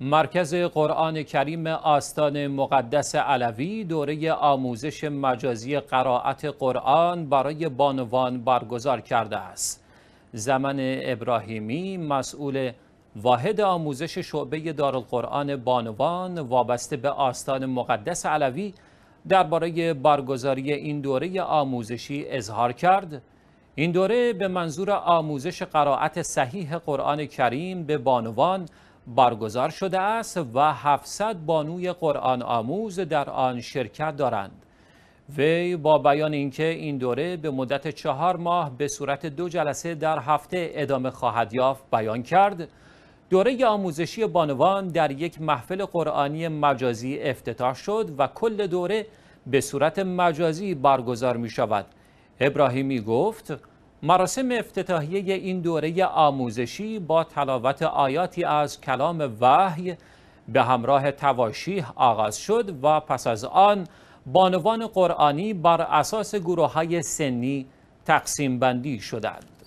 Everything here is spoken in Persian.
مرکز قرآن کریم آستان مقدس علوی دوره آموزش مجازی قرائت قرآن برای بانوان برگزار کرده است. زمن ابراهیمی مسئول واحد آموزش شعبه دارالقرآن بانوان وابسته به آستان مقدس علوی درباره برگزاری این دوره آموزشی اظهار کرد این دوره به منظور آموزش قرائت صحیح قرآن کریم به بانوان برگزار شده است و 700 بانوی قرآن آموز در آن شرکت دارند. وی با بیان اینکه این دوره به مدت چهار ماه به صورت دو جلسه در هفته ادامه خواهد یافت بیان کرد دوره آموزشی بانوان در یک محفل قرآنی مجازی افتتاح شد و کل دوره به صورت مجازی برگزار می شود ابراهیمی گفت مراسم افتتاحیه این دوره آموزشی با تلاوت آیاتی از کلام وحی به همراه تواشیح آغاز شد و پس از آن بانوان قرآنی بر اساس گروه های سنی تقسیم بندی شدند.